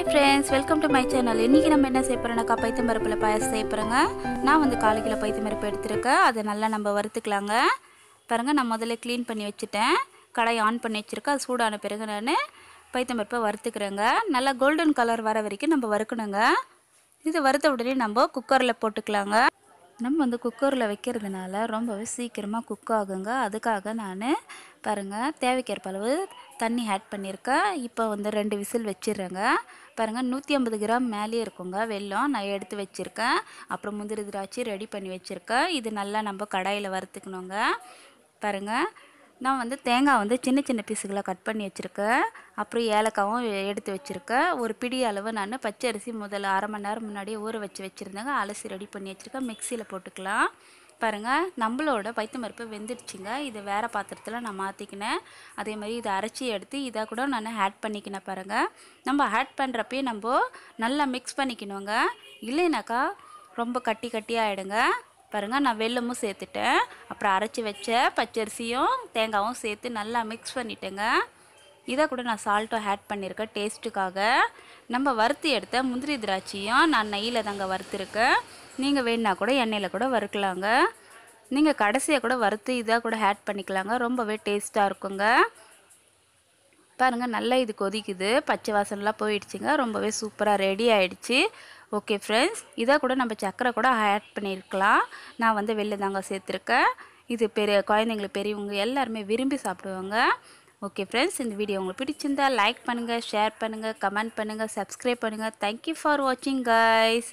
hi friends welcome to my channel இன்றைக்கி நம்ம என்ன செய்ய போகிறோம்னாக்கா பைத்தம் பருப்பில் பாயசம் செய்ய போகிறோங்க நான் வந்து காலையில் கிலோ பைத்தம் பருப்பு அதை நல்லா நம்ம வறுத்துக்கலாங்க பாருங்கள் நான் முதல்ல க்ளீன் பண்ணி வச்சுட்டேன் கடையை ஆன் பண்ணி வச்சுருக்கேன் அது சூடான பிறகு நான் பைத்தம் பருப்பை வறுத்துக்கிறேங்க நல்லா கோல்டன் கலர் வர வரைக்கும் நம்ம வறுக்கணுங்க இது வறுத்த உடனே நம்ம குக்கரில் போட்டுக்கலாங்க நம்ம வந்து குக்கரில் வைக்கிறதுனால ரொம்பவே சீக்கிரமாக குக் ஆகுங்க அதுக்காக நான் பாருங்கள் தேவைக்கேற்ப அளவு தண்ணி ஆட் பண்ணியிருக்கேன் இப்போ வந்து ரெண்டு விசில் வச்சிடுறேங்க பாருங்கள் நூற்றி ஐம்பது கிராம் மேலேயே இருக்குங்க வெள்ளம் நான் எடுத்து வச்சுருக்கேன் அப்புறம் முந்திரி திராட்சை ரெடி பண்ணி வச்சுருக்கேன் இது நல்லா நம்ம கடாயில் வறுத்துக்கணுங்க பாருங்கள் நான் வந்து தேங்காய் வந்து சின்ன சின்ன பீஸுகளாக கட் பண்ணி வச்சுருக்கேன் அப்புறம் ஏலக்காவும் எடுத்து வச்சுருக்கேன் ஒரு பிடி அளவு நான் பச்சை அரிசி முதல்ல அரை மணி நேரம் முன்னாடியே ஊற வச்சு வச்சுருந்தேங்க அலசி ரெடி பண்ணி வச்சுருக்கேன் மிக்சியில் போட்டுக்கலாம் பாருங்கள் நம்மளோட பைத்து மருப்பு வெந்துடுச்சுங்க இதை வேறு பாத்திரத்தில் நான் மாற்றிக்கினேன் அதே மாதிரி இதை அரைச்சி எடுத்து இதாக கூட நான் ஆட் பண்ணிக்கினேன் பாருங்கள் நம்ம ஆட் பண்ணுறப்பயே நம்ம நல்லா மிக்ஸ் பண்ணிக்கணுங்க இல்லைனாக்கா ரொம்ப கட்டி கட்டியாக ஆகிடுங்க பாருங்கள் நான் வெல்லமும் சேர்த்துட்டேன் அப்புறம் அரைச்சி வச்ச பச்சரிசியும் தேங்காயும் சேர்த்து நல்லா மிக்ஸ் பண்ணிட்டேங்க இதை கூட நான் சால்ட்டும் ஆட் பண்ணியிருக்கேன் டேஸ்ட்டுக்காக நம்ம வறுத்து எடுத்த முந்திரி திராட்சையும் நான் நெய்யில் தாங்க வறுத்துருக்கேன் நீங்கள் வேணுன்னா கூட எண்ணெயில் கூட வறுக்கலாங்க நீங்கள் கடைசியாக கூட வறுத்து இதாக கூட ஆட் பண்ணிக்கலாங்க ரொம்பவே டேஸ்ட்டாக இருக்குங்க பாருங்கள் நல்லா இது கொதிக்குது பச்சை வாசனெலாம் போயிடுச்சுங்க ரொம்பவே சூப்பராக ரெடி ஆகிடுச்சு ஓகே ஃப்ரெண்ட்ஸ் இதை கூட நம்ம சக்கரை கூட ஆட் பண்ணியிருக்கலாம் நான் வந்து வெளில தாங்க சேர்த்துருக்கேன் இது பெரிய குழந்தைங்களுக்கு பெரியவங்க எல்லாருமே விரும்பி சாப்பிடுவாங்க ஓகே ஃப்ரெண்ட்ஸ் இந்த வீடியோ உங்களுக்கு பிடிச்சிருந்தா லைக் பண்ணுங்கள் ஷேர் பண்ணுங்கள் கமெண்ட் பண்ணுங்கள் சப்ஸ்கிரைப் பண்ணுங்கள் தேங்க்யூ ஃபார் வாட்சிங் கைஸ்